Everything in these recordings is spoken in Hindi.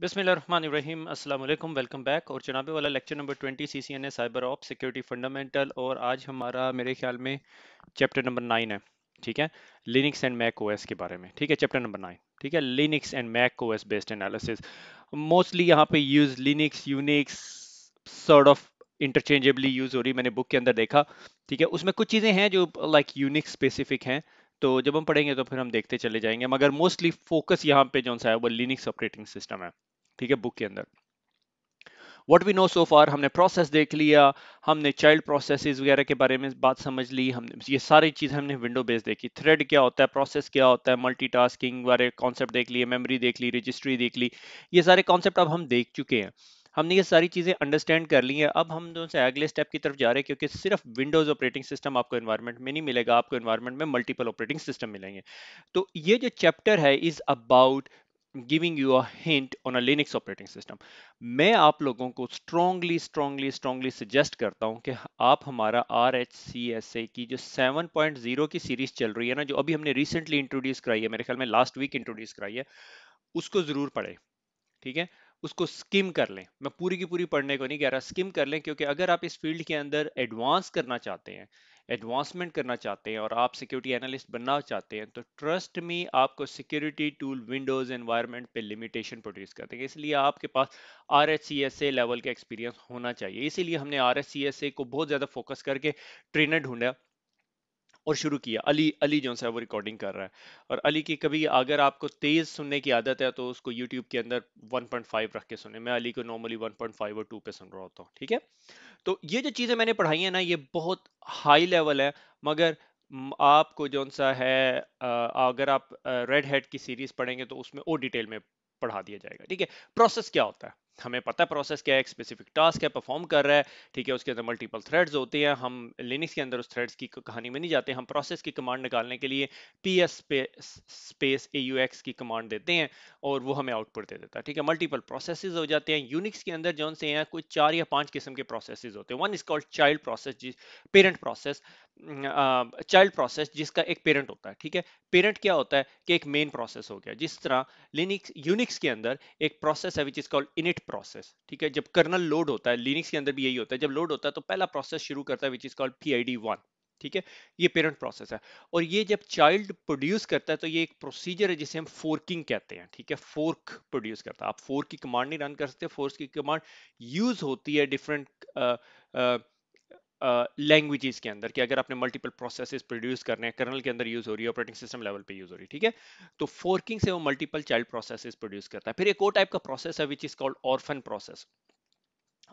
बिसमीम अल्लाम वेलकम बैक और जनाबे वाला lecture number 20 C C N A cyber op security fundamental और आज हमारा मेरे ख्याल में चैप्टर नंबर नाइन है ठीक है लिनिक्स एंड मैक ओएस के बारे में ठीक है चैप्टर नंबर नाइन ठीक है Linux and Mac OS based analysis mostly यहाँ पे use Linux Unix sort of interchangeably use हो रही मैंने बुक के अंदर देखा ठीक है उसमें कुछ चीज़ें हैं जो लाइक यूनिक स्पेसिफिक हैं तो जब हम पढ़ेंगे तो फिर हम देखते चले जाएंगे मगर मोस्टली फोकस यहाँ पे जो है वो लिनिक्स ऑपरेटिंग सिस्टम है ठीक है बुक के अंदर what we know so far हमने प्रोसेस देख लिया हमने चाइल्ड प्रोसेस वगैरह के बारे में बात समझ ली हम ये सारी चीज़ हमने विंडो बेस देखी थ्रेड क्या होता है प्रोसेस क्या होता है मल्टी टास्किंग वाले कॉन्सेप्ट देख लिए मेमरी देख ली रजिस्ट्री देख ली ये सारे कॉन्सेप्ट अब हम देख चुके हैं हमने ये सारी चीज़ें अंडरस्टैंड कर ली हैं अब हम जो से अगले स्टेप की तरफ जा रहे हैं क्योंकि सिर्फ विंडोज़ ऑपरेटिंग सिस्टम आपको इन्वायरमेंट में नहीं मिलेगा आपको इन्वायरमेंट में मल्टीपल ऑपरेटिंग सिस्टम मिलेंगे तो ये जो चैप्टर है is about giving you a hint on a Linux operating system मैं आप लोगों को स्ट्रॉन्गली स्ट्रॉन्गली स्ट्रॉन्गली सजेस्ट करता हूँ कि आप हमारा R H C S A की जो सेवन पॉइंट जीरो की सीरीज चल रही है ना जो अभी हमने रिसेंटली इंट्रोड्यूस कराई है मेरे ख्याल में लास्ट वीक इंट्रोड्यूस कराई है उसको ज़रूर पढ़े ठीक है उसको स्किम कर लें मैं पूरी की पूरी पढ़ने को नहीं कह रहा स्किम कर लें क्योंकि अगर आप इस फील्ड के अंदर एडवांस करना चाहते हैं एडवांसमेंट करना चाहते हैं और आप सिक्योरिटी एनालिस्ट बनना चाहते हैं तो ट्रस्ट में आपको सिक्योरिटी टूल विंडोज एनवायरनमेंट पे लिमिटेशन प्रोड्यूस करते हैं इसलिए आपके पास R S C S A level का एक्सपीरियंस होना चाहिए इसीलिए हमने R S C S A को बहुत ज़्यादा फोकस करके ट्रेनर ढूंढा और शुरू किया अली अली जो है वो रिकॉर्डिंग कर रहा है और अली की कभी अगर आपको तेज़ सुनने की आदत है तो उसको यूट्यूब के अंदर 1.5 रख के सुने मैं अली को नॉर्मली 1.5 और 2 पे सुन रहा होता हूँ ठीक है तो ये जो चीज़ें मैंने पढ़ाई हैं ना ये बहुत हाई लेवल है मगर आपको जो सा है अगर आप रेड हेड की सीरीज़ पढ़ेंगे तो उसमें और डिटेल में पढ़ा दिया जाएगा ठीक है प्रोसेस क्या होता है हमें पता है प्रोसेस क्या है स्पेसिफिक टास्क है परफॉर्म कर रहा है ठीक है उसके अंदर मल्टीपल थ्रेड्स होते हैं हम लिनक्स के अंदर उस थ्रेड्स की कहानी में नहीं जाते हम प्रोसेस की कमांड निकालने के लिए P S space A U X की कमांड देते हैं और वो हमें आउटपुट दे देता है ठीक है मल्टीपल प्रोसेस हो जाते हैं यूनिक्स के अंदर जो से हैं कोई चार या पांच किस्म के प्रोसेस होते हैं one is called child process parent process child process जिसका एक पेरेंट होता है ठीक है पेरेंट क्या होता है कि एक मेन प्रोसेस हो गया जिस तरह लिनिक्स यूनिक्स के अंदर एक प्रोसेस है which is called init process ठीक है जब कर्नल लोड होता है लिनिक्स के अंदर भी यही होता है जब लोड होता है तो पहला प्रोसेस शुरू करता है which is called P I D one ठीक है ये पेरेंट प्रोसेस है और ये जब चाइल्ड प्रोड्यूस करता है तो ये एक प्रोसीजर है जिसे हम फोर्किंग कहते हैं ठीक है फोर्क प्रोड्यूस करता है आप फोर्क की कमांड नहीं रन कर सकते फोर्स की कमांड यूज होती है डिफरेंट लैंग्वेजेस के अंदर कि अगर आपने मल्टीपल प्रोसेसेस प्रोड्यूस करने हैं कर्नल के अंदर यूज हो रही है ऑपरेटिंग सिस्टम लेवल पे यूज हो रही है ठीक है तो फोर्किंग से वो मल्टीपल चाइल्ड प्रोसेसेस प्रोड्यूस करता है फिर एक और टाइप का प्रोसेस है which is called orphan process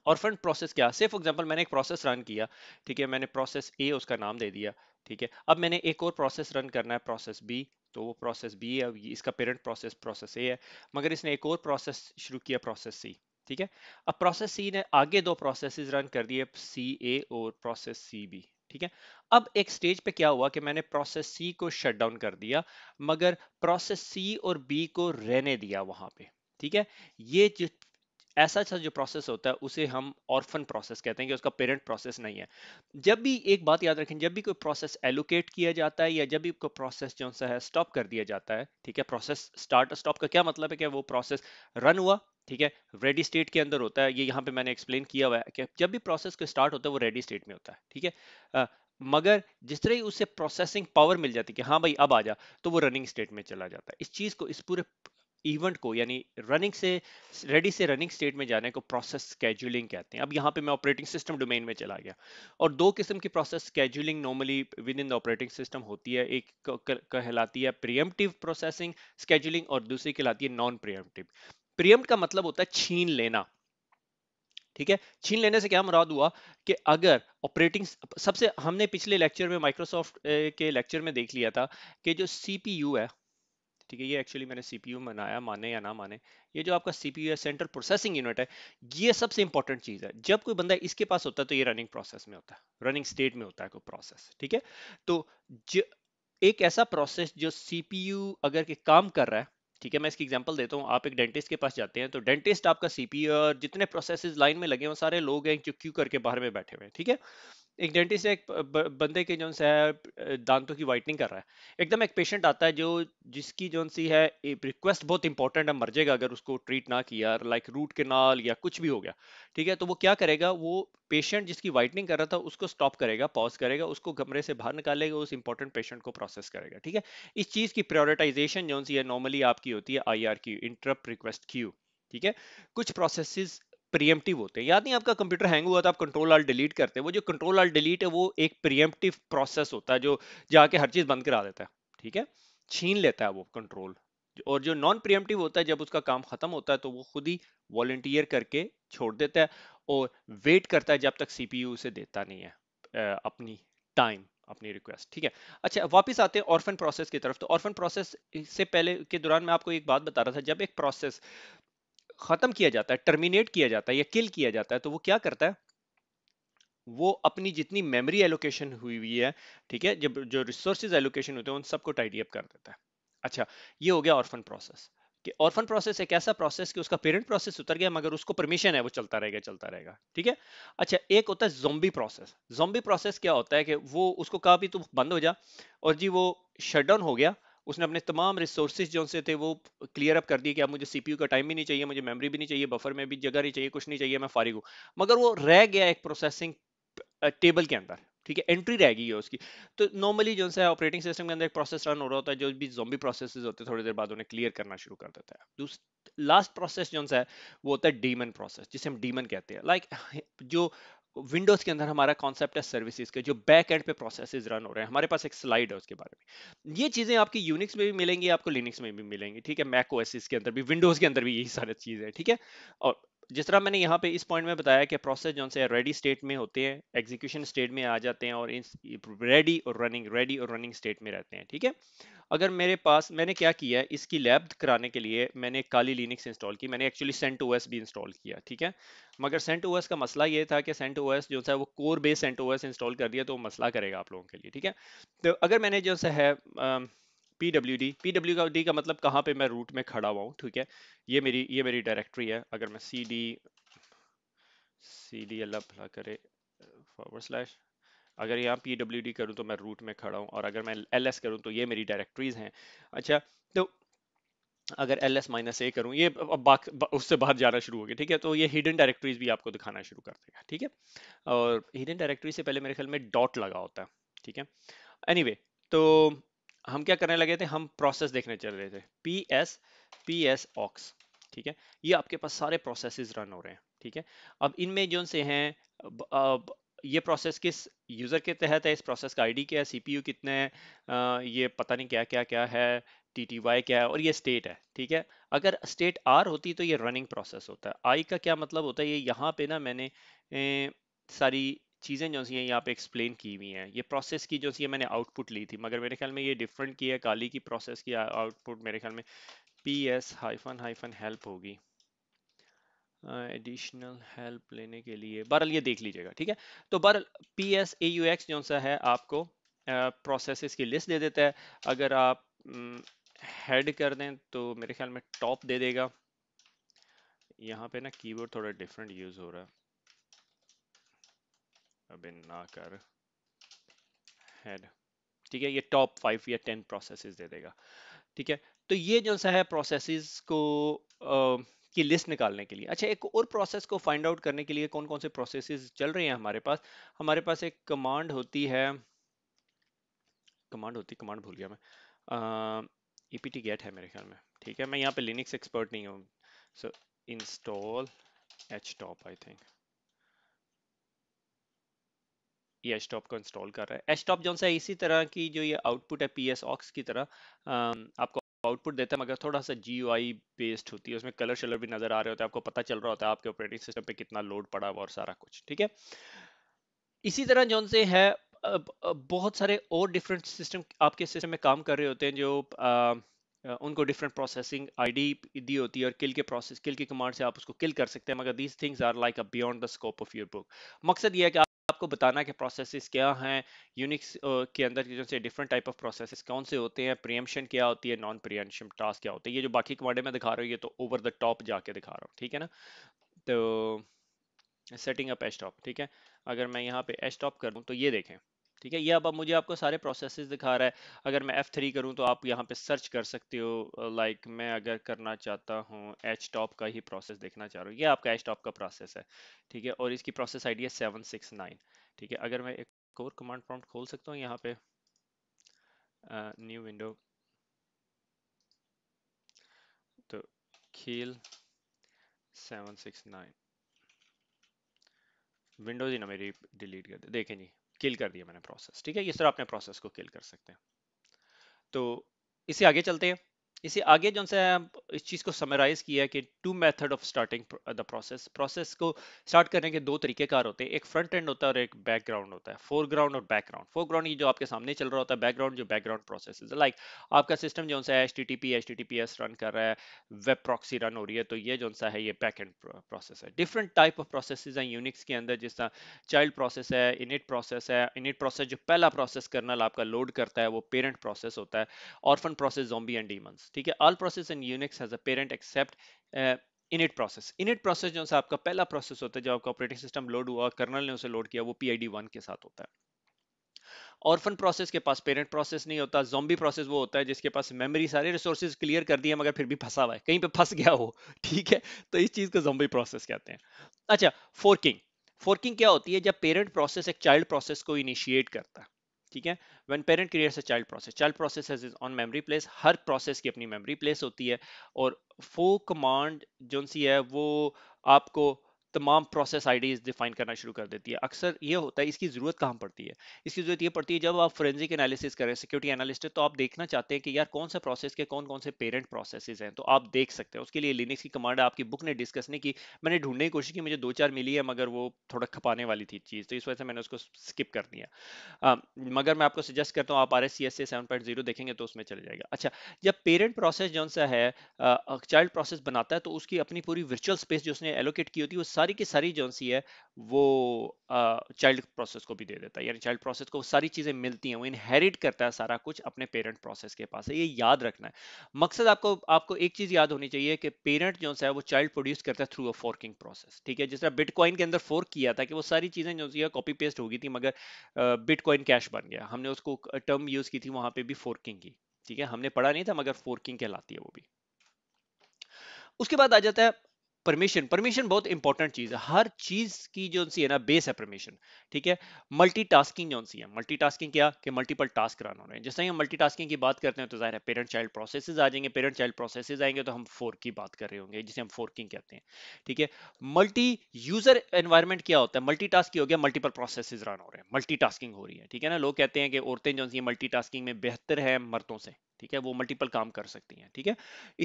orphan process क्या सिर्फ एग्जाम्पल मैंने एक प्रोसेस रन किया ठीक है मैंने प्रोसेस ए उसका नाम दे दिया ठीक है अब मैंने एक और प्रोसेस रन करना है प्रोसेस बी तो वो प्रोसेस बी है इसका पेरेंट प्रोसेस प्रोसेस ए है मगर इसने एक और प्रोसेस शुरू किया प्रोसेस सी ठीक है अब प्रोसेस सी ने आगे दो प्रोसेसेस रन कर दिए सी ए और प्रोसेस सी बी ठीक है अब एक स्टेज पे क्या हुआ कि मैंने प्रोसेस सी को शट डाउन कर दिया मगर प्रोसेस सी और बी को रहने दिया वहां पे ठीक है ये जो ऐसा सा जो प्रोसेस होता है उसे हम ऑर्फन प्रोसेस कहते हैं कि उसका पेरेंट प्रोसेस नहीं है जब भी एक बात याद रखें जब भी कोई प्रोसेस एलोकेट किया जाता है या जब भी कोई प्रोसेस जो सा है स्टॉप कर दिया जाता है ठीक है प्रोसेस स्टार्ट स्टॉप का क्या मतलब है कि वो प्रोसेस रन हुआ ठीक है रेडी स्टेट के अंदर होता है ये यहाँ पे मैंने एक्सप्लेन किया हुआ है कि जब भी प्रोसेस को स्टार्ट होता है वो रेडी स्टेट में होता है ठीक है मगर जिस तरह ही उसे प्रोसेसिंग पावर मिल जाती है कि हाँ भाई अब आ जा तो वो रनिंग स्टेट में चला जाता है इस चीज़ को इस पूरे इवेंट को यानी रनिंग से रेडी से रनिंग स्टेट में जाने को प्रोसेस स्केजुलिंग कहते हैं अब यहाँ पे मैं ऑपरेटिंग सिस्टम डोमेन में चला गया और दो किस्म की process scheduling normally within the operating system होती है एक कहलाती है प्रियमटिव प्रोसेसिंग स्केजुलिंग और दूसरी कहलाती है नॉन प्रियमटिव प्रियम का मतलब होता है छीन लेना ठीक है छीन लेने से क्या मुराद हुआ कि अगर ऑपरेटिंग सबसे हमने पिछले लेक्चर में माइक्रोसॉफ्ट के लेक्चर में देख लिया था कि जो सीपीयू है ठीक है ये एक्चुअली मैंने सीपीयू बनाया माने या ना माने ये जो आपका सीपीयू है सेंट्रल प्रोसेसिंग यूनिट है ये सबसे इंपॉर्टेंट चीज है जब कोई बंदा इसके पास होता है तो ये रनिंग प्रोसेस में होता है रनिंग स्टेट में होता है कोई प्रोसेस ठीक है तो एक ऐसा प्रोसेस जो सीपीयू अगर के काम कर रहा है ठीक है मैं इसकी एग्जांपल देता हूँ आप एक डेंटिस्ट के पास जाते हैं तो डेंटिस्ट आपका सीपी और जितने प्रोसेस लाइन में लगे हैं सारे लोग हैं जो क्यू करके बाहर में बैठे हुए हैं ठीक है एक डेंटिस्ट एक बंदे के जो है दांतों की वाइटनिंग कर रहा है एकदम एक पेशेंट आता है जो जिसकी जो सी है रिक्वेस्ट बहुत इंपॉर्टेंट है मर जाएगा अगर उसको ट्रीट ना किया लाइक रूट केनाल या कुछ भी हो गया ठीक है तो वो क्या करेगा वो पेशेंट जिसकी वाइटनिंग कर रहा था उसको स्टॉप करेगा पॉज करेगा उसको कमरे से बाहर निकालेगा उस इंपॉर्टेंट पेशेंट को प्रोसेस करेगा ठीक है इस चीज़ की प्रायोरिटाइजेशन जो सी है नॉर्मली आपकी होती है I Q interrupt request queue ठीक है कुछ प्रोसेसेस प्रियम्प्टिव होते हैं याद नहीं आपका कंप्यूटर हैंग हुआ था आप कंट्रोल आल डिलीट करते हैं वो जो कंट्रोल आल डिलीट है वो एक प्रियम्प्टिव प्रोसेस होता है जो जाके हर चीज बंद करा देता है ठीक है छीन लेता है वो कंट्रोल और जो नॉन प्रियम्प्टिव होता है जब उसका काम खत्म होता है तो वो खुद ही वॉल्टियर करके छोड़ देता है और वेट करता है जब तक सीपीयू उसे देता नहीं है अपनी टाइम अपनी रिक्वेस्ट ठीक है अच्छा वापस आते हैं ऑर्फन प्रोसेस की तरफ तो ऑर्फन प्रोसेस से पहले के दौरान मैं आपको एक बात बता रहा था जब एक प्रोसेस ख़त्म किया जाता है टर्मिनेट किया जाता है या किल किया जाता है तो वो क्या करता है वो अपनी जितनी मेमोरी एलोकेशन हुई हुई है ठीक है जब जो रिसोर्सेज एलोकेशन होते हैं उन सबको टाइडी अप कर देता है अच्छा ये हो गया ऑर्फन प्रोसेस कि ऑर्फन प्रोसेस एक ऐसा प्रोसेस कि उसका पेरेंट प्रोसेस उतर गया मगर उसको परमिशन है वो चलता रहेगा चलता रहेगा ठीक है अच्छा एक होता है जोम्बी प्रोसेस जोम्बी प्रोसेस क्या होता है कि वो उसको कहा भी तू बंद हो जा और जी वो शट डाउन हो गया उसने अपने तमाम रिसोर्सेज जो से थे वो क्लियर अप कर दिए कि अब मुझे सीपीयू का टाइम भी नहीं चाहिए मुझे मेमोरी भी नहीं चाहिए बफर में भी जगह नहीं चाहिए कुछ नहीं चाहिए मैं फारिग हूँ मगर वो रह गया एक प्रोसेसिंग टेबल के अंदर ठीक है एंट्री रह गई है उसकी तो नॉर्मली जो है ऑपरेटिंग सिस्टम के अंदर एक प्रोसेस रन हो रहा होता है जो भी जोबी प्रोसेस होते हैं थोड़ी देर बाद उन्हें क्लियर करना शुरू कर देता है लास्ट प्रोसेस जो है वो होता है डीमन प्रोसेस जिसे हम डीमन कहते हैं लाइक जो विंडोज के अंदर हमारा कॉन्सेप्ट है सर्विसेज के जो बैक एंड पे प्रोसेसेस रन हो रहे हैं हमारे पास एक स्लाइड है उसके बारे में ये चीजें आपकी यूनिक्स में भी मिलेंगी आपको लिनिक्स में भी मिलेंगी ठीक है मैक ओएसएस के अंदर भी विंडोज के अंदर भी यही सारी चीजें हैं ठीक है और जिस तरह मैंने यहाँ पे इस पॉइंट में बताया कि प्रोसेस जो से रेडी स्टेट में होते हैं एग्जीक्यूशन स्टेट में आ जाते हैं और रेडी और रनिंग रेडी और रनिंग स्टेट में रहते हैं ठीक है अगर मेरे पास मैंने क्या किया है इसकी लैब कराने के लिए मैंने काली लिनिक्स इंस्टॉल की मैंने एक्चुअली सेंट ओ भी इंस्टॉल किया ठीक है मगर सेंट ओ का मसला ये था कि सेंट ओएस जो है वो core base CentOS install कर दिया तो मसला करेगा आप लोगों के लिए ठीक है तो अगर मैंने जो है pwd pwd का मतलब कहाँ पे मैं रूट में खड़ा हुआ हूँ ठीक है ये मेरी ये मेरी डायरेक्टरी है अगर मैं सी डी अल्लाह भला करे फॉरवर्ड स्लैश अगर यहाँ पी डब्ल्यू डी करूँ तो मैं रूट में खड़ा हूँ और अगर मैं एल एस करूँ तो ये मेरी डायरेक्टरीज हैं अच्छा तो अगर एल एस माइनस ए करूँ ये अब बा, बा, उससे बाहर जाना शुरू हो गया ठीक है तो ये हिडन डायरेक्टरीज भी आपको दिखाना शुरू कर देगा ठीक है और हिडन डायरेक्टरी से पहले मेरे ख्याल में डॉट लगा होता है ठीक है एनी anyway, तो हम क्या करने लगे थे हम प्रोसेस देखने चल रहे थे P S P S aux ठीक है ये आपके पास सारे प्रोसेसेस रन हो रहे हैं ठीक है अब इनमें जो से हैं अब ये प्रोसेस किस यूज़र के तहत है इस प्रोसेस का आईडी क्या है सीपीयू कितने हैं ये पता नहीं क्या क्या क्या है टी टी वाई क्या है और ये स्टेट है ठीक है अगर स्टेट आर होती तो ये रनिंग प्रोसेस होता है आई का क्या मतलब होता है ये यहाँ पे ना मैंने ए, सारी चीज़ें जो सी हैं यहाँ पे एक्सप्लेन की हुई हैं ये प्रोसेस की जो सी है मैंने आउटपुट ली थी मगर मेरे ख्याल में ये डिफरेंट की है काली की प्रोसेस की आउटपुट मेरे ख्याल में P S hyphen hyphen help होगी एडिशनल uh, हेल्प लेने के लिए बहरल ये देख लीजिएगा ठीक है तो बहरल P S A U X जो सा है आपको प्रोसेस uh, की लिस्ट दे देता है अगर आप हेड um, कर दें तो मेरे ख्याल में टॉप दे देगा यहाँ पे ना कीबोर्ड थोड़ा डिफरेंट यूज़ हो रहा है अबे ना कर हेड ठीक है ये टॉप फाइव या टेन प्रोसेसेस दे देगा ठीक है तो ये जो सा है प्रोसेसेस को आ, की लिस्ट निकालने के लिए अच्छा एक और प्रोसेस को फाइंड आउट करने के लिए कौन कौन से प्रोसेसेस चल रहे हैं हमारे पास हमारे पास एक कमांड होती है कमांड होती कमांड भूल गया मैं ई पी गेट है मेरे ख्याल में ठीक है मैं यहाँ पे लिनिक्स एक्सपर्ट नहीं हूँ so install H top I think ये एच को इंस्टॉल कर रहा है एच जो है इसी तरह की जो ये आउटपुट है पी एस ऑक्स की तरह आपको आउटपुट देता है मगर थोड़ा सा जी बेस्ड होती है उसमें कलर शलर भी नजर आ रहे होते हैं आपको पता चल रहा होता है आपके ऑपरेटिंग सिस्टम पे कितना लोड पड़ा हुआ और सारा कुछ ठीक है इसी तरह जो से है बहुत सारे और डिफरेंट सिस्टम आपके सिस्टम में काम कर रहे होते हैं जो आ, उनको डिफरेंट प्रोसेसिंग आईडी दी होती है और किल के प्रोसेस किल की कमांड से आप उसको किल कर सकते हैं मगर these things are like a beyond the scope of your book मकसद यह है कि आपको बताना कि प्रोसेसेस क्या हैं यूनिक्स के अंदर जो से डिफरेंट टाइप ऑफ प्रोसेसेस कौन से होते हैं प्रियमशन क्या होती है नॉन प्रियमशन टास्क क्या होती है ये जो बाकी कमांडे में दिखा रहा हूँ ये तो ओवर द टॉप जाके दिखा रहा हूँ ठीक है ना तो सेटिंग अप एच टॉप ठीक है अगर मैं यहाँ पे एच टॉप कर तो ये देखें ठीक है ये अब मुझे आपको सारे प्रोसेसेस दिखा रहा है अगर मैं F3 करूं तो आप यहाँ पे सर्च कर सकते हो लाइक मैं अगर करना चाहता हूँ एच टॉप का ही प्रोसेस देखना चाह रहा हूँ ये आपका एच टॉप का प्रोसेस है ठीक है और इसकी प्रोसेस आई है सेवन सिक्स नाइन ठीक है अगर मैं एक और कमांड प्रॉम्प्ट खोल सकता हूँ यहाँ पे न्यू विंडो तो खेल सेवन सिक्स नाइन विंडोज ही ना मेरी डिलीट कर दे देखें जी किल कर दिया मैंने प्रोसेस ठीक है इस तरह अपने प्रोसेस को किल कर सकते हैं तो इसे आगे चलते हैं इसे आगे जो है इस चीज़ को समराइज किया है कि two method of starting the process process को स्टार्ट करने के दो तरीकेकार होते हैं एक फ्रंट एंड होता है और एक बैकग्राउंड होता है फोरग्राउंड और बैकग्राउंड फोरग्राउंड ये जो आपके सामने चल रहा होता है बैकग्राउंड जो बैकग्राउंड प्रोसेस लाइक आपका सिस्टम जो है H T T P H T T P S run कर रहा है वेब प्रॉक्सी रन हो रही है तो ये जो सा है ये बैक एंड प्रोसेस है डिफरेंट टाइप ऑफ प्रोसेस हैं यूनिक्स के अंदर जिस तरह चाइल्ड प्रोसेस है इनिट प्रोसेस है इनिट प्रोसेस जो पहला प्रोसेस करना आपका लोड करता है वो पेरेंट प्रोसेस होता है orphan process zombie and daemons ठीक है all process in Unix has a parent except init process init process जो आपका पहला प्रोसेस होता है जो आपका ऑपरेटिंग सिस्टम लोड हुआ कर्नल ने उसे लोड किया वो पी आई के साथ होता है ऑर्फन प्रोसेस के पास पेरेंट प्रोसेस नहीं होता जॉम्बी प्रोसेस वो होता है जिसके पास मेमोरी सारे रिसोर्सेज क्लियर कर दिए मगर फिर भी फंसा हुआ है कहीं पे फंस गया हो ठीक है तो इस चीज को जॉम्बी प्रोसेस कहते हैं अच्छा फोर्किंग फोर्किंग क्या होती है जब पेरेंट प्रोसेस एक चाइल्ड प्रोसेस को इनिशिएट करता है ठीक है when parent creates a child process child process is on memory place हर प्रोसेस की अपनी मेमोरी प्लेस होती है और फो कमांड जो सी है वो आपको तमाम प्रोसेस आईडीज डिफाइन करना शुरू कर देती है अक्सर ये होता है इसकी ज़रूरत कहाँ पड़ती है इसकी ज़रूरत ये पड़ती है जब आप फोरेंसिक एनालिसिस करें सिक्योरिटी एनालिस्ट है तो आप देखना चाहते हैं कि यार कौन सा प्रोसेस के कौन कौन से पेरेंट प्रोसेसेस हैं तो आप देख सकते हैं उसके लिए लिनिक्स की कमांड आपकी बुक ने डिस्कस नहीं की मैंने ढूंढने की कोशिश की मुझे दो चार मिली है मगर वो थोड़ा खपाने वाली थी चीज़ तो इस वजह से मैंने उसको स्किप कर दिया मगर मैं आपको सजेस्ट करता हूँ आप R S C S A seven point zero देखेंगे तो उसमें चले जाएगा अच्छा जब पेरेंट प्रोसेस जो सा है चाइल्ड प्रोसेस बनाता है तो उसकी अपनी पूरी वर्चुअल स्पेस जो उसने एलोकेट की होती है सारी की सारी जो सी है वो चाइल्ड प्रोसेस को भी दे देता है यानी चाइल्ड प्रोसेस को सारी चीज़ें मिलती हैं वो इनहेरिट करता है सारा कुछ अपने पेरेंट प्रोसेस के पास है ये याद रखना है मकसद आपको आपको एक चीज़ याद होनी चाहिए कि पेरेंट जो है वो चाइल्ड प्रोड्यूस करता है थ्रू अ फोर्किंग प्रोसेस ठीक है जिस तरह बिटकॉइन के अंदर फोर्क किया था कि वो सारी चीज़ें जो है कॉपी पेस्ट होगी थी मगर बिटकॉइन कैश बन गया हमने उसको टर्म यूज़ की थी वहां पर भी फोर्किंग की ठीक है हमने पढ़ा नहीं था मगर फोर्किंग कहलाती है वो भी उसके बाद आ जाता है परमिशन परमिशन बहुत इंपॉर्टेंट चीज है हर चीज की जो सी है ना बेस है परमिशन ठीक है मल्टीटास्किंग जो सी है मल्टीटास्किंग क्या कि मल्टीपल टास्क रन हो रहे हैं जैसे हम मल्टीटास्किंग की बात करते हैं तो जाहिर है पेरेंट चाइल्ड प्रोसेसेस आ जाएंगे पेरेंट चाइल्ड प्रोसेसेस आएंगे तो हम फोर की बात कर रहे होंगे जिसे हम फोर्किंग कहते हैं ठीक है मल्टी यूजर एनवायरमेंट क्या होता है मल्टी हो गया मल्टीपल प्रोसेस रन हो रहे हैं मल्टी हो रही है ठीक है ना लोग कहते हैं कि औरतें जो सी मल्टी में बेहतर है मर्दों से ठीक है वो मल्टीपल काम कर सकती हैं ठीक है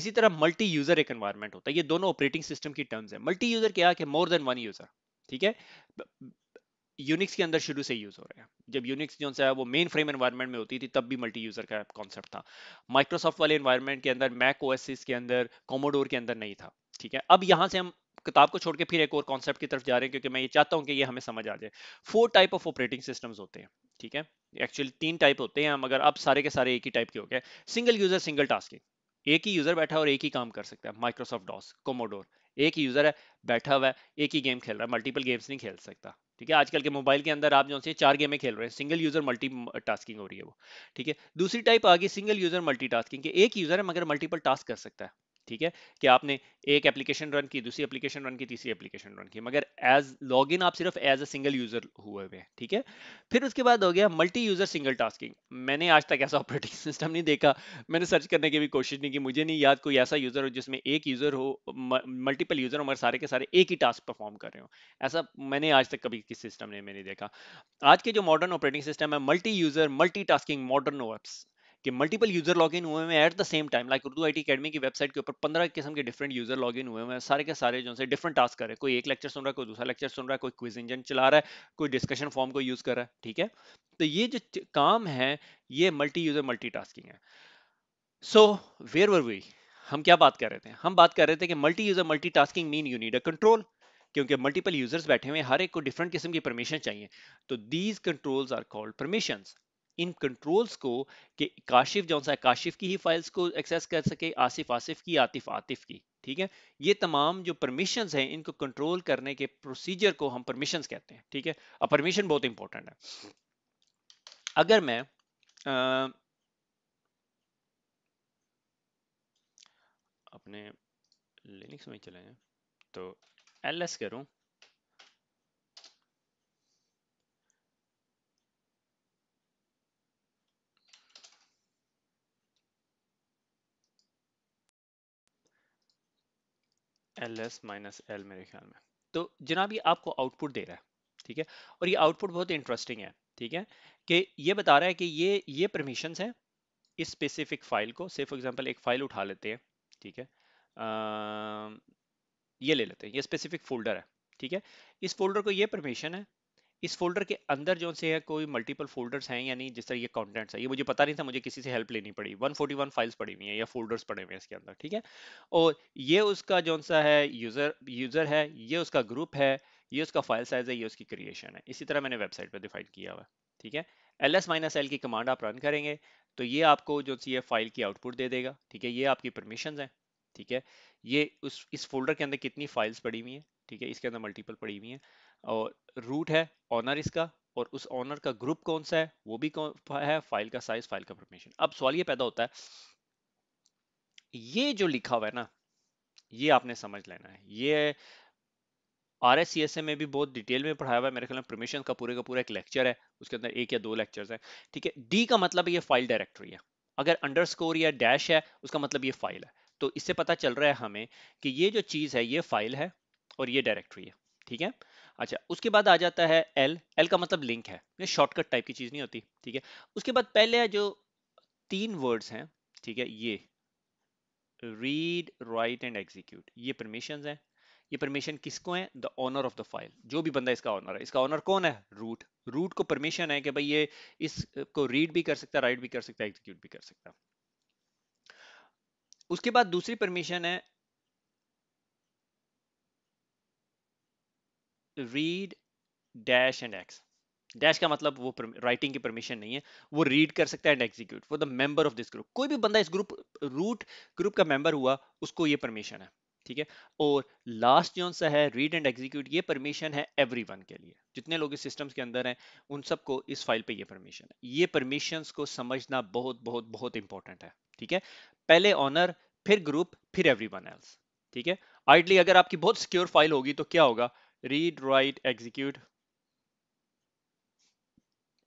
इसी तरह मल्टी यूजर एक एनवायरमेंट होता है ये दोनों ऑपरेटिंग सिस्टम की टर्म्स है मल्टी यूजर क्या है कि मोर देन वन यूजर ठीक है यूनिक्स के अंदर शुरू से यूज हो रहा है जब यूनिक्स जो है वो मेन फ्रेम एनवायरनमेंट में होती थी तब भी मल्टी यूजर का कॉन्सेप्ट था माइक्रोसॉफ्ट वाले एनवायरनमेंट के अंदर मैक ओएसएस के अंदर कॉमोडोर के अंदर नहीं था ठीक है अब यहां से हम किताब को छोड़ के फिर एक और कॉन्सेप्ट की तरफ जा रहे हैं क्योंकि मैं ये चाहता हूं कि ये हमें समझ आ जाए four type of operating systems होते हैं ठीक है एक्चुअली तीन टाइप होते हैं मगर अब सारे के सारे एक ही टाइप के हो गए सिंगल यूजर सिंगल टास्किंग एक ही यूजर बैठा और एक ही काम कर सकता है माइक्रोसॉफ्ट डॉस कोमोडोर एक ही यूजर है बैठा हुआ है एक ही गेम खेल रहा है मल्टीपल गेम्स नहीं खेल सकता ठीक है आजकल के मोबाइल के अंदर आप जो से चार गेमें खेल रहे हैं सिंगल यूजर मल्टी टास्किंग हो रही है वो ठीक है दूसरी टाइप आ गई सिंगल यूजर मल्टी टास्किंग एक यूजर है मगर मल्टीपल टास्क कर सकता है ठीक है कि आपने एक एप्लीकेशन रन की दूसरी एप्लीकेशन रन की तीसरी एप्लीकेशन रन की मगर एज इन आप सिर्फ एज अ सिंगल यूजर हुए हुए ठीक है फिर उसके बाद हो गया मल्टी यूजर सिंगल टास्किंग मैंने आज तक ऐसा ऑपरेटिंग सिस्टम नहीं देखा मैंने सर्च करने की भी कोशिश नहीं की मुझे नहीं याद कोई ऐसा यूजर हो जिसमें एक यूजर हो मल्टीपल यूजर हो मगर सारे के सारे एक ही टास्क परफॉर्म कर रहे हो ऐसा मैंने आज तक कभी किस सिस्टम ने मैंने देखा आज के जो मॉडर्न ऑपरेटिंग सिस्टम है multi user multi tasking modern webs कि मल्टीपल यूजर लॉग इन हुए हैं at the same time like Urdu I T की वेबसाइट के ऊपर पंद्रह किस्म के डिफरेंट यूजर लॉग इन हुए हैं सारे के सारे जो है डिफरेंट टास्क कर रहे हैं कोई एक लेक्चर सुन रहा है कोई दूसरा लेक्चर सुन रहा है कोई क्विज इंजन चला रहा है कोई डिस्कशन फॉर्म को यूज कर रहा है ठीक है तो ये जो काम है ये मल्टी यूजर मल्टी है सो वेयर वर वी हम क्या बात कर रहे थे हम बात कर रहे थे कि multi user multi tasking mean you need a control क्योंकि मल्टीपल यूजर्स बैठे हुए हैं हर एक को डिफरेंट किस्म की परमिशन चाहिए तो these controls are called permissions इन कंट्रोल्स को कि काशिफ जो सा काशिफ की ही फाइल्स को एक्सेस कर सके आसिफ आसिफ की आतिफ आतिफ की ठीक है ये तमाम जो परमिशंस हैं इनको कंट्रोल करने के प्रोसीजर को हम परमिशंस कहते हैं ठीक है अब परमिशन बहुत इंपॉर्टेंट है अगर मैं आ, अपने लिनक्स में चले जाएं तो एल एस करूं एल एस माइनस एल मेरे ख्याल में तो जनाब ये आपको आउटपुट दे रहा है ठीक है और ये आउटपुट बहुत इंटरेस्टिंग है ठीक है कि ये बता रहा है कि ये ये परमिशंस हैं इस स्पेसिफिक फाइल को से फॉर एग्जांपल एक फाइल उठा लेते हैं ठीक है आ, ये ले लेते हैं ये स्पेसिफिक फोल्डर है ठीक है इस फोल्डर को ये परमिशन है इस फोल्डर के अंदर जो से है कोई मल्टीपल फोल्डर्स हैं यानी जिस तरह ये कॉन्टेंट्स है ये मुझे पता नहीं था मुझे किसी से हेल्प लेनी पड़ी 141 फाइल्स पड़ी हुई हैं या फोल्डर्स पड़े हुए हैं इसके अंदर ठीक है और ये उसका जो सा है यूजर यूजर है ये उसका ग्रुप है ये उसका फाइल साइज है ये उसकी क्रिएशन है इसी तरह मैंने वेबसाइट पर डिफाइन किया हुआ ठीक है एल एस माइनस एल की कमांड आप रन करेंगे तो ये आपको जो सी ये फाइल की आउटपुट दे देगा ठीक है ये आपकी परमिशन है ठीक है ये उस इस फोल्डर के अंदर कितनी फाइल्स पड़ी हुई हैं ठीक है इसके अंदर मल्टीपल पड़ी हुई हैं और रूट है ऑनर इसका और उस ऑनर का ग्रुप कौन सा है वो भी कौन है फाइल का साइज फाइल का परमिशन अब सवाल ये पैदा होता है ये जो लिखा हुआ है ना ये आपने समझ लेना है ये आर एस सी एस में भी बहुत डिटेल में पढ़ाया हुआ है मेरे ख्याल में परमिशन का पूरे का पूरा एक लेक्चर है उसके अंदर एक या दो लेक्चर्स हैं ठीक है डी का मतलब ये फाइल डायरेक्टरी है अगर अंडरस्कोर या डैश है उसका मतलब ये फाइल है तो इससे पता चल रहा है हमें कि ये जो चीज़ है ये फाइल है और ये डायरेक्टरी है ठीक है अच्छा उसके बाद आ जाता है एल एल का मतलब लिंक है शॉर्टकट टाइप की चीज़ नहीं होती ठीक है उसके बाद पहले जो तीन वर्ड्स हैं ठीक है ये रीड राइट एंड एग्जीक्यूट ये परमिशन है ये परमिशन किसको है the owner of the file जो भी बंदा इसका ऑनर है इसका ऑनर कौन है रूट रूट को परमिशन है कि भाई ये इसको रीड भी कर सकता है राइट भी कर सकता है एग्जीक्यूट भी कर सकता है उसके बाद दूसरी परमिशन है read dash and X dash का मतलब वो राइटिंग की परमिशन नहीं है वो रीड कर सकता है and execute for the member of this group कोई भी बंदा इस ग्रुप रूट ग्रुप का मेंबर हुआ उसको ये परमिशन है ठीक है और लास्ट जो सा है रीड एंड एग्जीक्यूट ये परमिशन है एवरीवन के लिए जितने लोग इस सिस्टम्स के अंदर हैं उन सबको इस फाइल पे ये परमिशन है ये परमिशंस को समझना बहुत बहुत बहुत इंपॉर्टेंट है ठीक है पहले ऑनर फिर ग्रुप फिर एवरीवन एल्स ठीक है आइडली अगर आपकी बहुत सिक्योर फाइल होगी तो क्या होगा रीड राइट एग्जीक्यूट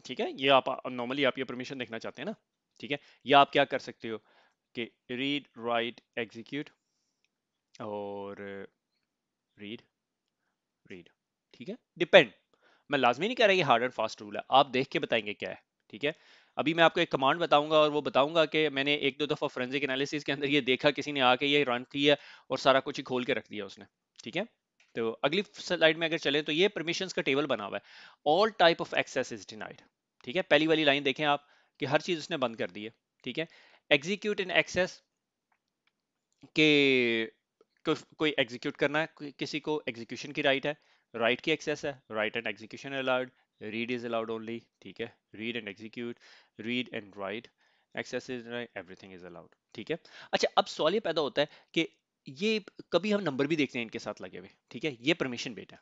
ठीक है ये आप नॉर्मली आप ये परमिशन देखना चाहते हैं ना ठीक है ये आप क्या कर सकते हो कि रीड राइट एग्जीक्यूट और रीड रीड ठीक है डिपेंड मैं लाजमी नहीं कह रहा ये हार्ड एंड फास्ट रूल है आप देख के बताएंगे क्या है ठीक है अभी मैं आपको एक कमांड बताऊंगा और वो बताऊंगा कि मैंने एक दो दफ़ा फ्रेंजिक एनालिसिस के अंदर ये देखा किसी ने आके ये रन किया और सारा कुछ ही खोल के रख दिया उसने ठीक है तो अगली स्लाइड में अगर चले तो ये परमिशन का टेबल बना हुआ है all type of access is denied ठीक है पहली वाली लाइन देखें आप कि हर चीज उसने बंद कर दी है ठीक है एग्जीक्यूट इन एक्सेस के को, कोई एग्जीक्यूट करना है कि, किसी को एग्जीक्यूशन की राइट है राइट की एक्सेस है write and execution allowed read is allowed only ठीक है read and execute read and write access is everything is allowed ठीक है अच्छा अब सवाल ये पैदा होता है कि ये कभी हम नंबर भी देखते हैं इनके साथ लगे हुए ठीक है ये परमिशन बेटा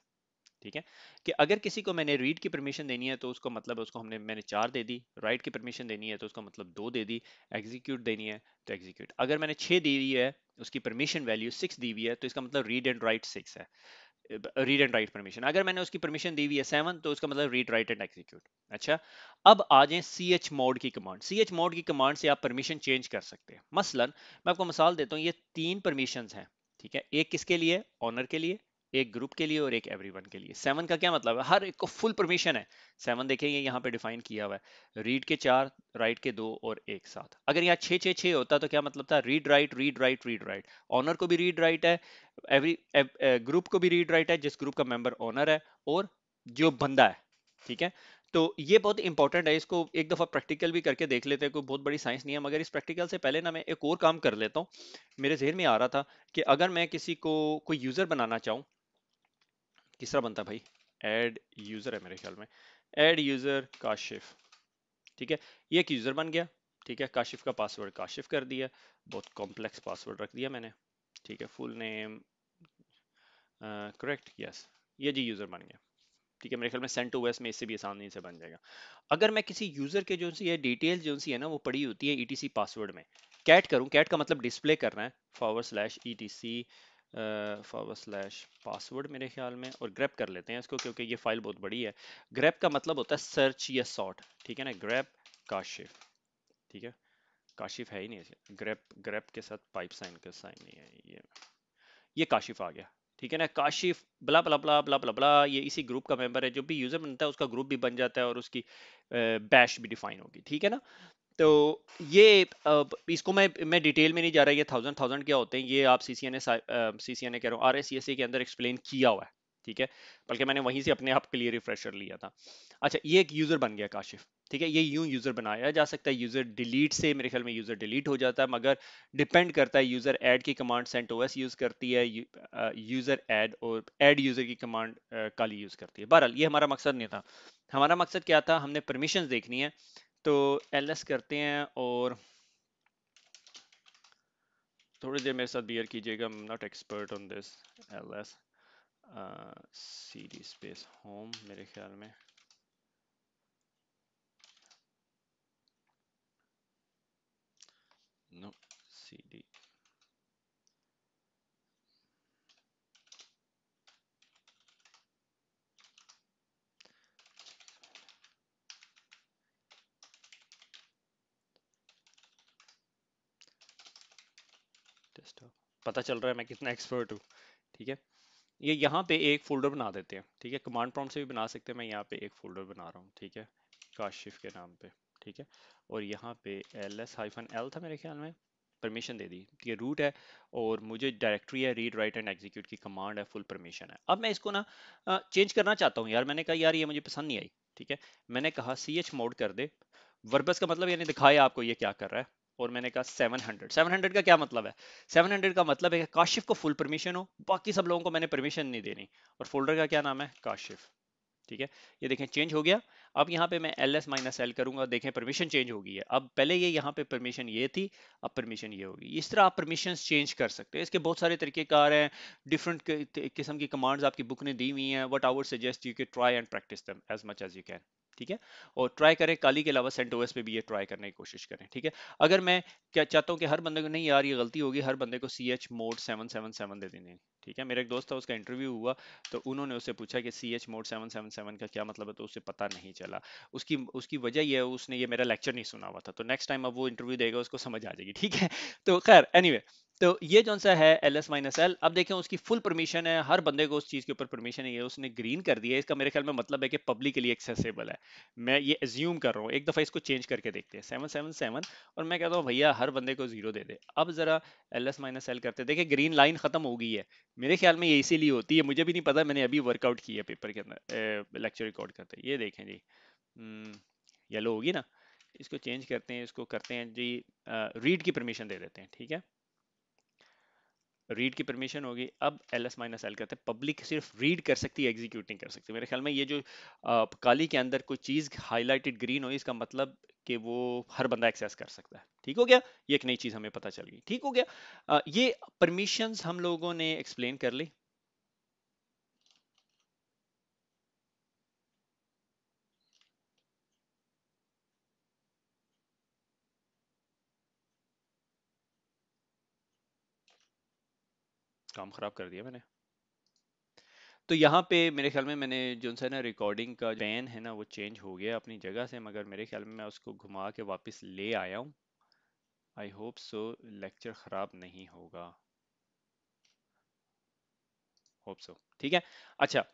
ठीक है कि अगर किसी को मैंने रीड की परमिशन देनी है तो उसको मतलब उसको हमने मैंने चार दे दी राइट की परमिशन देनी है तो उसको मतलब दो दे दी एग्जीक्यूट देनी है तो एग्जीक्यूट अगर मैंने छः दे दी है उसकी परमिशन वैल्यू सिक्स दी हुई है तो इसका मतलब रीड एंड राइट सिक्स है रीड एंड राइट परमिशन अगर मैंने उसकी परमिशन दी हुई है सेवन तो उसका मतलब रीड राइट एंड एक्सिक्यूट अच्छा अब आ जाए सी एच मोड की कमांड सी एच मोड की कमांड से आप परमिशन चेंज कर सकते हैं मसलन मैं आपको मिसाल देता हूँ ये तीन परमिशन हैं ठीक है एक किसके लिए ऑनर के लिए एक ग्रुप के लिए और एक वन के लिए सेवन का क्या मतलब है हर एक को फुल परमिशन है सेवन देखिए ये यहाँ पे डिफाइन किया हुआ है रीड के चार राइट के दो और एक साथ अगर यहाँ छः छः छः होता तो क्या मतलब था read write read write read write owner को भी रीड राइट है एवरी ग्रुप eh, को भी रीड राइट है जिस ग्रुप का मेंबर ऑनर है और जो बंदा है ठीक है तो ये बहुत इंपॉर्टेंट है इसको एक दफ़ा प्रैक्टिकल भी करके देख लेते हैं कोई बहुत बड़ी साइंस नहीं है मगर इस प्रैक्टिकल से पहले ना मैं एक और काम कर लेता हूँ मेरे जहन में आ रहा था कि अगर मैं किसी को कोई यूज़र बनाना चाहूँ किस तरह बनता है भाई एड यूज़र है मेरे ख्याल में एड यूज़र काशिफ ठीक है ये एक यूज़र बन गया ठीक है काशिफ का पासवर्ड काशिफ कर दिया बहुत कॉम्प्लेक्स पासवर्ड रख दिया मैंने ठीक है फुल नेम करेक्ट यस ये जी यूज़र बन गया ठीक है मेरे ख्याल में सेंट टू वेस्ट में इससे भी आसानी से बन जाएगा अगर मैं किसी यूज़र के जो सी है डिटेल जो सी है ना वो पड़ी होती है ई e पासवर्ड में कैट करूं कैट का मतलब डिस्प्ले करना है forward slash E forward slash password मेरे ख्याल में और ग्रैप कर लेते हैं इसको क्योंकि ये फाइल बहुत बड़ी है ग्रैप का मतलब होता है सर्च या सॉर्ट ठीक है ना ग्रैप काशिफ ठीक है काशिफ है ही नहीं ऐसे ग्रैप ग्रैप के साथ पाइप साइन का साइन नहीं है ये ये काशिफ आ गया ठीक है ना काशिफ बला बला बला बला बला बला ये इसी ग्रुप का मेंबर है जो भी यूजर बनता है उसका ग्रुप भी बन जाता है और उसकी बैश भी डिफाइन होगी ठीक है ना तो ये इसको मैं मैं डिटेल में नहीं जा रहा ये थाउजेंड थाउजेंड क्या होते हैं ये आप सी सी एन ए सी सी एन ए कह रहा हूँ R S C S A के अंदर एक्सप्लेन किया हुआ है ठीक है बल्कि मैंने वहीं से अपने आप के लिए रिफ्रेशर लिया था अच्छा ये एक यूज़र बन गया काशिफ ठीक है ये यूँ यूज़र बनाया जा सकता है यूज़र डिलीट से मेरे ख्याल में यूज़र डिलीट हो जाता है मगर डिपेंड करता है यूज़र ऐड की कमांड सेंट ओएस यूज़ करती है यूज़र ऐड और ऐड यूज़र की कमांड काली यूज़ करती है बहरहाल ये हमारा मकसद नहीं था हमारा मकसद क्या था हमने परमिशन देखनी है तो एल एस करते हैं और थोड़ी देर मेरे साथ बियर कीजिएगा I am not expert on this L S C D space home मेरे ख्याल में नो सी डी पता चल रहा है मैं कितना एक्सपर्ट हूँ ठीक है ये यह यहाँ पे एक फोल्डर बना देते हैं ठीक है कमांड प्रॉम्प्ट से भी बना सकते हैं मैं यहाँ पे एक फोल्डर बना रहा हूँ ठीक है काशिफ के नाम पे ठीक है और यहाँ पे एल एस हाइफन एल था मेरे ख्याल में परमिशन दे दी ये रूट है और मुझे डायरेक्टरी है रीड राइट एंड एग्जीक्यूट की कमांड है फुल परमिशन है अब मैं इसको ना चेंज करना चाहता हूँ यार मैंने कहा यार ये मुझे पसंद नहीं आई ठीक है मैंने कहा सी एच मोड कर दे वर्बस का मतलब यानी दिखाया आपको ये क्या कर रहा है और मैंने कहा 700 700 का क्या मतलब है 700 का मतलब है काशिफ को फुल परमिशन हो बाकी सब लोगों को मैंने परमिशन नहीं देनी और फोल्डर का क्या नाम है काशिफ ठीक है ये देखें चेंज हो गया अब यहाँ पे मैं एल एस माइनस एल करूंगा देखें परमिशन चेंज हो गई है अब पहले ये यहाँ पे परमिशन ये थी अब परमिशन ये होगी इस तरह आप परमिशन चेंज कर सकते हैं इसके बहुत सारे तरीकेकार हैं डिफरेंट किस्म की कमांड्स आपकी बुक ने दी हुई हैं वट आवर सजेस्ट यू के try and practice them as much as you can ठीक है और ट्राई करें काली के अलावा सेंट ओएस पे भी ये ट्राई करने की कोशिश करें ठीक है अगर मैं क्या चाहता हूँ कि हर बंदे को नहीं यार ये गलती होगी हर बंदे को C H mod seven seven seven दे देने ठीक है मेरा एक दोस्त था उसका इंटरव्यू हुआ तो उन्होंने उससे पूछा कि C H mod seven seven seven का क्या मतलब है तो उसे पता नहीं चला उसकी उसकी वजह यह है उसने ये मेरा लेक्चर नहीं सुना हुआ था तो नेक्स्ट टाइम अब वो इंटरव्यू देगा उसको समझ आ जाएगी ठीक है तो खैर एनी anyway, तो ये जो सा है एल एस माइनस एल अब देखें उसकी फुल परमिशन है हर बंदे को उस चीज़ के ऊपर परमिशन है उसने ग्रीन कर दिया इसका मेरे ख्याल में मतलब है कि पब्लिकली एक्सेसिबल है मैं ये एज्यूम कर रहा हूँ एक दफ़ा इसको चेंज करके देखते हैं सेवन सेवन सेवन और मैं कहता हूँ भैया हर बंदे को जीरो दे दे अब ज़रा एल एस माइनस एल करते देखिए ग्रीन लाइन ख़त्म हो गई है मेरे ख्याल में ये इसीलिए होती है मुझे भी नहीं पता मैंने अभी वर्कआउट किया पेपर के अंदर लेक्चर रिकॉर्ड करते ये देखें जी येलो हम्म, होगी ना इसको चेंज करते हैं इसको करते हैं जी रीड की परमिशन दे देते हैं ठीक है रीड की परमिशन होगी अब एल एस माइनस एल कहते हैं पब्लिक सिर्फ रीड कर सकती है एग्जीक्यूट नहीं कर सकती मेरे ख्याल में ये जो आ, काली के अंदर कोई चीज़ हाईलाइटेड ग्रीन हो इसका मतलब कि वो हर बंदा एक्सेस कर सकता है ठीक हो गया ये एक नई चीज़ हमें पता चल गई ठीक हो गया आ, ये परमिशंस हम लोगों ने एक्सप्लेन कर ली काम ख़राब कर दिया मैंने तो यहाँ पे मेरे ख्याल में मैंने जो सा ना रिकॉर्डिंग का पैन है ना वो चेंज हो गया अपनी जगह से मगर मेरे ख्याल में मैं उसको घुमा के वापस ले आया हूँ आई होप सो लेक्चर ख़राब नहीं होगा होप सो ठीक है अच्छा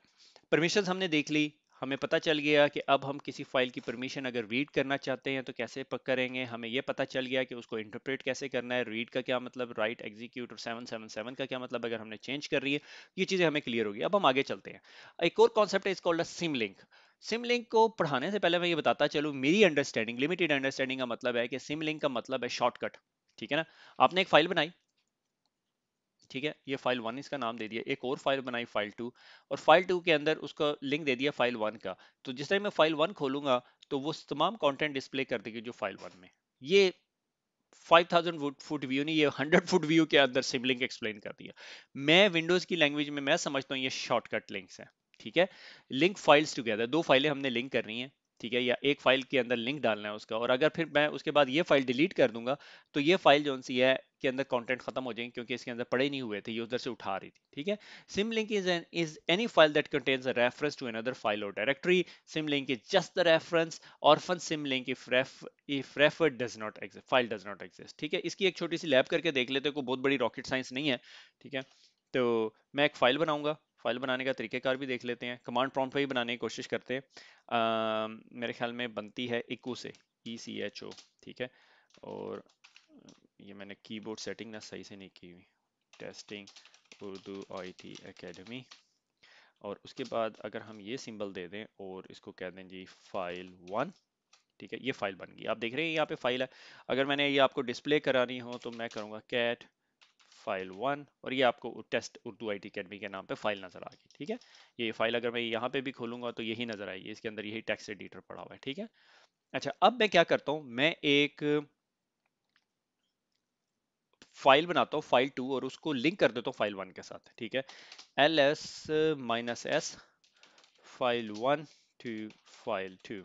परमिशन हमने देख ली हमें पता चल गया कि अब हम किसी फाइल की परमिशन अगर रीड करना चाहते हैं तो कैसे करेंगे हमें यह पता चल गया कि उसको इंटरप्रेट कैसे करना है रीड का क्या मतलब राइट एग्जीक्यूट और सेवन सेवन सेवन का क्या मतलब अगर हमने चेंज कर रही है ये चीज़ें हमें क्लियर होगी अब हम आगे चलते हैं एक और कॉन्सेप्ट है is called symlink symlink को पढ़ाने से पहले मैं ये बताता चलूँ मेरी अंडरस्टैंडिंग लिमिटेड अंडरस्टैंडिंग का मतलब है कि सिम लिंक का मतलब है शॉर्टकट ठीक है ना आपने एक फाइल बनाई ठीक है ये फाइल वन इसका नाम दे दिया एक और फाइल बनाई फाइल टू और फाइल टू के अंदर उसका लिंक दे दिया फाइल वन का तो जिस टाइम मैं फाइल वन खोलूंगा तो वो तमाम कॉन्टेंट डिस्प्ले कर देगी जो फाइल वन में ये 5000 फुट व्यू नहीं ये 100 फुट व्यू के अंदर सिम एक्सप्लेन कर दिया मैं विंडोज की लैंग्वेज में मैं समझता हूँ ये शॉर्टकट लिंक्स है ठीक है लिंक फाइल्स टुगेदर दो फाइलें हमने लिंक करनी है ठीक है या एक फाइल के अंदर लिंक डालना है उसका और अगर फिर मैं उसके बाद ये फाइल डिलीट कर दूंगा तो ये फाइल जो सी है के अंदर कंटेंट खत्म हो जाएंगे क्योंकि इसके अंदर पड़े नहीं हुए थे ये उधर से उठा रही थी ठीक है symlink is an is any file that contains a reference to another file or directory symlink is just the reference orphan symlink if ref if refer does not exist file does not exist ठीक है इसकी एक छोटी सी लैब करके देख लेते कोई बहुत बड़ी रॉकेट साइंस नहीं है ठीक है तो मैं एक फाइल बनाऊंगा फाइल बनाने का तरीकेकार भी देख लेते हैं कमांड प्रॉम्प्ट पे ही बनाने की कोशिश करते हैं आ, मेरे ख्याल में बनती है इको से ई सी एच ओ ठीक है और ये मैंने कीबोर्ड सेटिंग ना सही से नहीं की हुई testing Urdu I T academy और उसके बाद अगर हम ये सिंबल दे दें और इसको कह दें जी फाइल वन ठीक है ये फाइल बन गई आप देख रहे हैं यहाँ पे फाइल है अगर मैंने ये आपको डिस्प्ले करानी हो तो मैं करूँगा कैट फाइल वन और ये आपको test Urdu I T academy के नाम पे फाइल नज़र आ गई ठीक है ये फाइल अगर मैं यहाँ पे भी खोलूंगा तो यही नज़र आएगी इसके अंदर यही टैक्स एडिटर पड़ा हुआ है ठीक है अच्छा अब मैं क्या करता हूँ मैं एक फाइल बनाता हूँ फाइल टू और उसको लिंक कर देता हूँ फाइल वन के साथ ठीक है L S minus S file one two file two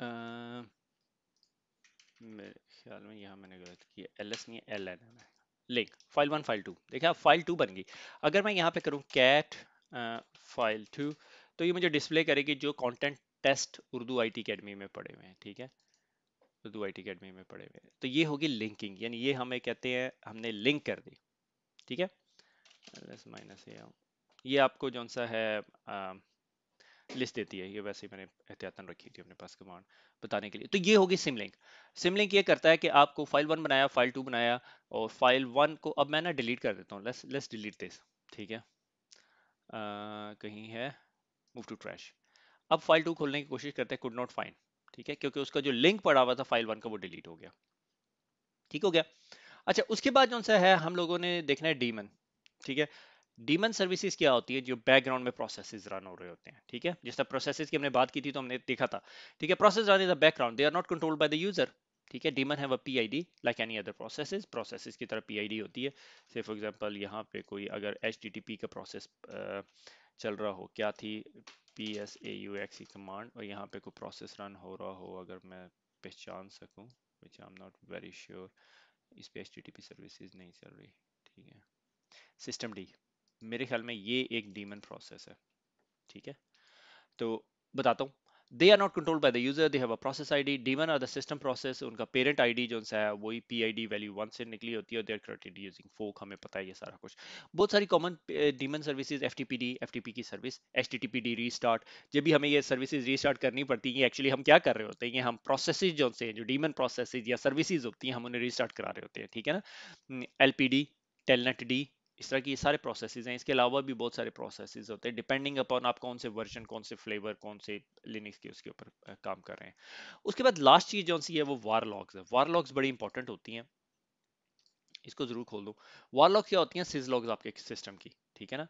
Uh, मेरे ख्याल में यहाँ मैंने गलत किया एल एस नहीं L N N link file one file two देखिए आप फाइल टू बन गई अगर मैं यहाँ पे करूँ कैट फाइल टू तो ये मुझे डिस्प्ले करेगी जो content test Urdu IT academy में पढ़े हुए हैं ठीक है उर्दू आईटी अकेडमी में पढ़े हुए हैं तो ये होगी लिंकिंग यानी ये हमें कहते हैं हमने लिंक कर दी ठीक है एल माइनस ये आपको जौन सा है आ, लिस्ट देती है ये वैसे ही मैंने एहतियातन रखी थी अपने पास कमांड बताने के लिए तो ये होगी सिमलिंक सिमलिंक ये करता है कि आपको फाइल वन बनाया फाइल टू बनाया और फाइल वन को अब मैं ना डिलीट कर देता हूँ लेस डिलीट दिस ठीक है आ, कहीं है मूव टू ट्रैश अब फाइल टू खोलने की कोशिश करते हैं कुड नॉट फाइंड ठीक है क्योंकि उसका जो लिंक पड़ा हुआ था फाइल वन का वो डिलीट हो गया ठीक हो गया अच्छा उसके बाद जो सा है हम लोगों ने देखना है डीमन ठीक है डीमन सर्विसेज क्या होती है जो बैकग्राउंड में प्रोसेसेस रन हो रहे होते हैं ठीक है जिस तरह प्रोसेसेस की हमने बात की थी तो हमने देखा था ठीक है process run in the background they are not controlled by the user ठीक है daemon have a PID like any other processes processes की तरह पीआईडी होती है से फॉर एग्जांपल यहाँ पे कोई अगर एचटीटीपी का प्रोसेस चल रहा हो क्या थी P S A U X command और यहाँ पे कोई प्रोसेस रन हो रहा हो अगर मैं पहचान सकूँ which I am not very sure इस पर एच सर्विसेज नहीं चल रही ठीक है सिस्टम डी मेरे ख्याल में ये एक डीमन प्रोसेस है ठीक है तो बताता हूँ they are not control by the user they have a process I D daemon are the system process उनका पेरेंट आई डी जो है वही P I D value one से निकली होती है there their created using fork हमें पता है ये सारा कुछ बहुत सारी common daemon services T P की service H T T P HTTPD restart जब भी हमें ये सर्विसेज रीस्टार्ट करनी पड़ती है एक्चुअली हम क्या कर रहे होते हैं ये हम प्रोसेसेज जो से जो डीमन प्रोसेसेज या सर्विसेज होती हैं हम उन्हें रीस्टार्ट करा रहे होते हैं ठीक है ना L P D telnet D इस तरह की ये सारे प्रोसेसेस हैं इसके अलावा भी बहुत सारे प्रोसेसेस होते हैं डिपेंडिंग अपॉन आप कौन से वर्जन कौन से फ्लेवर कौन से लिनिक्स के उसके ऊपर काम कर रहे हैं उसके बाद लास्ट चीज जो सी है वो वार लॉग्स है वार लॉग्स बड़ी इंपॉर्टेंट होती हैं इसको जरूर खोल दो वार लॉग्स क्या होती हैं सिज लॉग्स आपके सिस्टम की ठीक है ना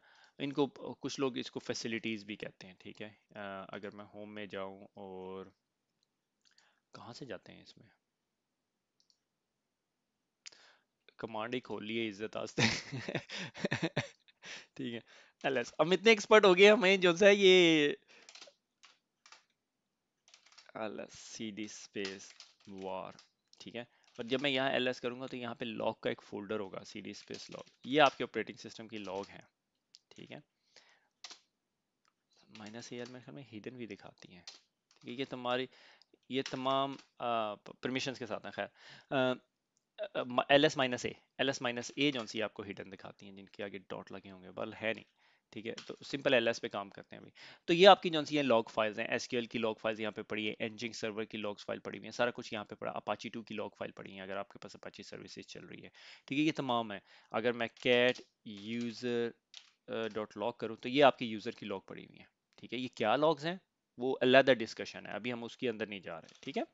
इनको कुछ लोग इसको फैसिलिटीज़ भी कहते हैं ठीक है आ, अगर मैं होम में जाऊँ और कहाँ से जाते हैं इसमें कमांड ही खोल ली इज्जत आस्ते ठीक है एल अब इतने एक्सपर्ट हो गए हमें जो सा ये L C D space var ठीक है पर जब मैं यहाँ एल एस करूँगा तो यहाँ पे लॉग का एक फोल्डर होगा सी डी स्पेस लॉग ये आपके ऑपरेटिंग सिस्टम की लॉग है ठीक है माइनस ए एल में हमें हिडन भी दिखाती है ठीक है ये तुम्हारी ये तमाम परमिशंस के साथ है खैर L S minus A L S minus A जो सी आपको हिडन दिखाती हैं जिनके आगे डॉट लगे होंगे बल है नहीं ठीक है तो सिंपल एल एस पे काम करते हैं अभी तो ये आपकी जो सी है लॉग फाइल्स हैं एस की लॉग फाइल्स यहाँ पे पड़ी है एनजिंग सर्वर की लॉग फाइल पड़ी हुई है सारा कुछ यहाँ पे पड़ा अपाची टू की लॉग फाइल पड़ी है अगर आपके पास अपाची सर्विसेज चल रही है ठीक है ये तमाम है अगर मैं कैट यूज़र डॉट लॉग करूँ तो ये आपकी यूज़र की लॉग पड़ी हुई है ठीक है ये क्या लॉग्स हैं वो अलहदा डिस्कशन है अभी हम उसके अंदर नहीं जा रहे ठीक है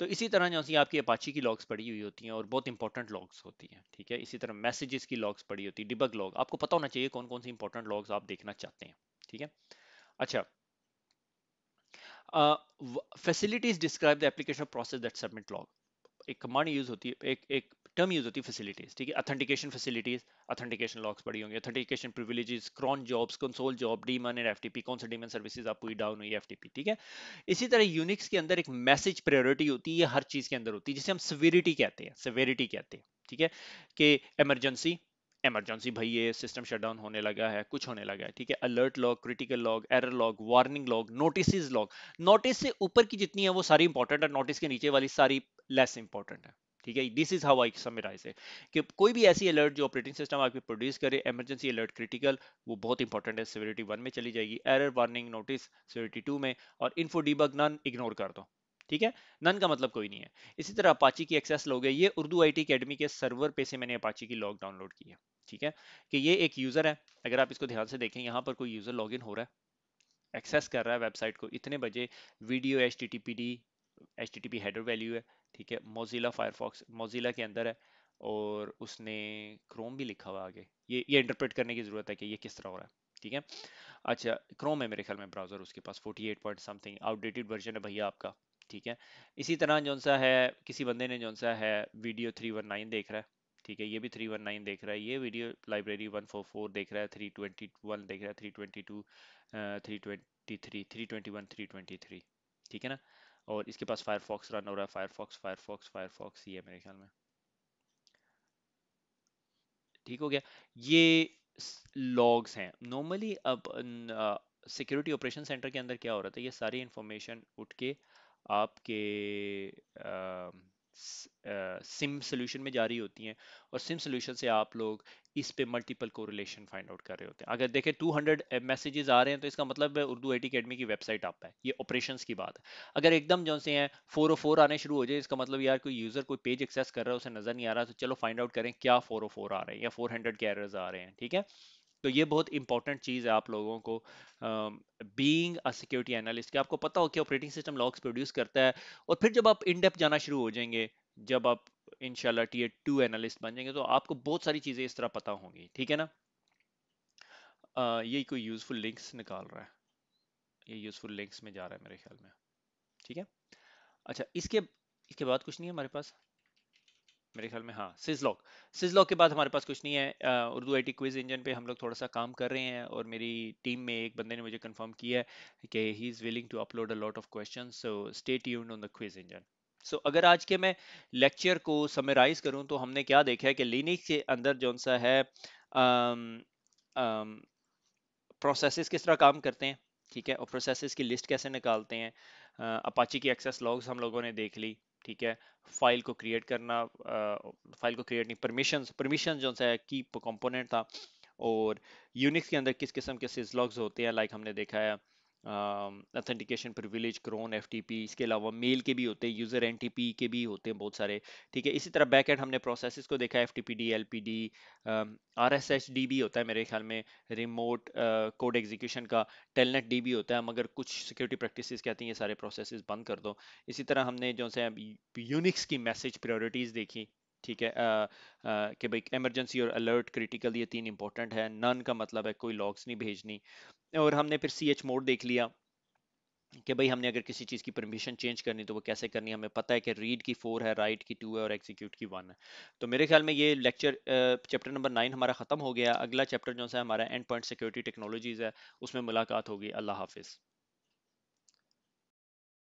तो इसी तरह जो सी आपकी अपाची की लॉग्स पड़ी हुई होती हैं और बहुत इंपॉर्टेंट लॉग्स होती हैं ठीक है इसी तरह मैसेजेस की लॉग्स पड़ी होती है डिबग लॉग आपको पता होना चाहिए कौन कौन सी इंपॉर्टेंट लॉग्स आप देखना चाहते हैं ठीक है अच्छा facilities describe the application process that submit log एक कमांड यूज होती है एक एक टर्म यूज होती है फैसिलिटीज ठीक है अथेंटिकेशन फैसिलिटीज अथेंटिकेशन लॉक्स पड़ी होंगी authentication privileges cron jobs console job D daemon and FTP कौन सा डीमन सर्विसेज आप हुई डाउन हुई एफटीपी ठीक है इसी तरह यूनिक्स के अंदर एक मैसेज प्रायोरिटी होती है हर चीज के अंदर होती है जिसे हम सिवेरिटी कहते हैं सिवेरिटी कहते हैं ठीक है कि एमरजेंसी एमरजेंसी भाई ये सिस्टम शटडाउन होने लगा है कुछ होने लगा है ठीक है alert log critical log error log warning log notice log notice से ऊपर की जितनी है वो सारी इंपॉर्टेंट है नोटिस के नीचे वाली सारी लेस इंपॉर्टेंट है ठीक है this is how I summarise है कि कोई भी ऐसी अलर्ट जो ऑपरेटिंग सिस्टम आपके प्रोड्यूस करे इमरजेंसी अलर्ट क्रिटिकल वो बहुत इंपॉर्टेंट है सिविलिटी वन में चली जाएगी error warning notice civility two में और इन्फो डीबग नन इग्नोर कर दो ठीक है नन का मतलब कोई नहीं है इसी तरह अपाची की एक्सेस लॉग है ये उर्दू आई टी अकेडमी के सर्वर पे से मैंने अपाची की लॉग डाउनलोड की है ठीक है कि ये एक यूज़र है अगर आप इसको ध्यान से देखें यहाँ पर कोई यूज़र लॉग हो रहा है एक्सेस कर रहा है वेबसाइट को इतने बजे video H T T P D H T T P header value है ठीक है मोजिला फायरफॉक्स मोजिला के अंदर है और उसने क्रोम भी लिखा हुआ आगे ये ये इंटरप्रेट करने की ज़रूरत है कि ये किस तरह हो रहा है ठीक है अच्छा क्रोम है मेरे ख्याल में ब्राउज़र उसके पास 48 पॉइंट समथिंग आउटडेटेड वर्जन है भैया आपका ठीक है इसी तरह जौन सा है किसी बंदे ने जौन सा है वीडियो 319 देख रहा है ठीक है ये भी 319 देख रहा है ये वीडियो लाइब्रेरी 144 देख रहा है 321 देख रहा है 322 वन 323 321 323 ठीक है ना और इसके पास फायरफॉक्स रन हो रहा है फायरफॉक्स फायरफॉक्स फायरफॉक्स ही है मेरे ख्याल में ठीक हो गया ये लॉग्स हैं नॉर्मली अब सिक्योरिटी ऑपरेशन सेंटर के अंदर क्या हो रहा था ये सारी इंफॉर्मेशन उठ के आपके सिम uh, सॉल्यूशन uh, में जा रही होती हैं और सिम सॉल्यूशन से आप लोग इस पे मल्टीपल कोरिलेशन फाइंड आउट कर रहे होते हैं अगर देखें 200 मैसेजेस आ रहे हैं तो इसका मतलब है उर्दू आई अकेडमी की वेबसाइट आप है ये ऑपरेशन की बात है अगर एकदम जो से हैं फोर फोर oh आने शुरू हो जाए इसका मतलब यार कोई यूजर कोई पेज एक्सेस कर रहा है उसे नजर नहीं आ रहा तो चलो फाइंड आउट करें क्या फोर फोर oh आ रहे हैं या फोर हंड्रेड के एरर्स आ रहे हैं ठीक है तो ये बहुत इंपॉर्टेंट चीज़ है आप लोगों को बीइंग अ सिक्योरिटी एनालिस्ट कि आपको पता हो कि ऑपरेटिंग सिस्टम लॉग्स प्रोड्यूस करता है और फिर जब आप इनडेप जाना शुरू हो जाएंगे जब आप इनशाला टी एड टू एनालिस्ट बन जाएंगे तो आपको बहुत सारी चीज़ें इस तरह पता होंगी ठीक है ना आ, ये कोई यूज़फुल लिंक्स निकाल रहा है ये यूज़फुल लिंक्स में जा रहा है मेरे ख्याल में ठीक है अच्छा इसके इसके बाद कुछ नहीं है हमारे पास मेरे ख्याल में हाँ सिजलॉक सिजलॉक के बाद हमारे पास कुछ नहीं है उर्दू आई क्विज इंजन पे हम लोग थोड़ा सा काम कर रहे हैं और मेरी टीम में एक बंदे ने मुझे कंफर्म किया है कि he is willing to upload a lot of question so stay tuned on the quiz engine so so, अगर आज के मैं लेक्चर को समराइज करूं तो हमने क्या देखा है कि लिनिक्स के अंदर जो सा है प्रोसेसेस um, um, किस तरह काम करते हैं ठीक है और प्रोसेसेस की लिस्ट कैसे निकालते हैं अपाची की एक्सेस लॉग्स हम लोगों ने देख ली ठीक है फाइल को क्रिएट करना फाइल को क्रिएट नहीं परमिशन परमिशन जो सा की कंपोनेंट था और यूनिक्स के अंदर किस किस्म के सिज लॉग्स होते हैं लाइक हमने देखा है अथेंटिकेशन प्रिविलेज क्रोन एफ इसके अलावा मेल के भी होते हैं यूज़र एन के भी होते हैं बहुत सारे ठीक है इसी तरह बैक एंड हमने प्रोसेसेस को देखा F T P D L P D R S S D भी होता है मेरे ख्याल में रिमोट कोड एग्जीक्यूशन का टेलनेट डी भी होता है मगर कुछ सिक्योरिटी प्रैक्टिस कहती हैं ये सारे प्रोसेस बंद कर दो इसी तरह हमने जो है यूनिक्स की मैसेज प्रायोरिटीज़ देखी ठीक है कि भाई इमरजेंसी और अलर्ट क्रिटिकल ये तीन इंपॉर्टेंट है नन का मतलब है कोई लॉग्स नहीं भेजनी और हमने फिर सी एच मोड देख लिया कि भाई हमने अगर किसी चीज़ की परमिशन चेंज करनी तो वो कैसे करनी हमें पता है कि रीड की फोर है राइट की टू है और एग्जीक्यूट की वन है तो मेरे ख्याल में ये लेक्चर चैप्टर नंबर नाइन हमारा ख़त्म हो गया अगला चैप्टर जो है हमारा एंड पॉइंट सिक्योरिटी टेक्नोलॉजीज़ है उसमें मुलाकात होगी अल्लाह हाफिज़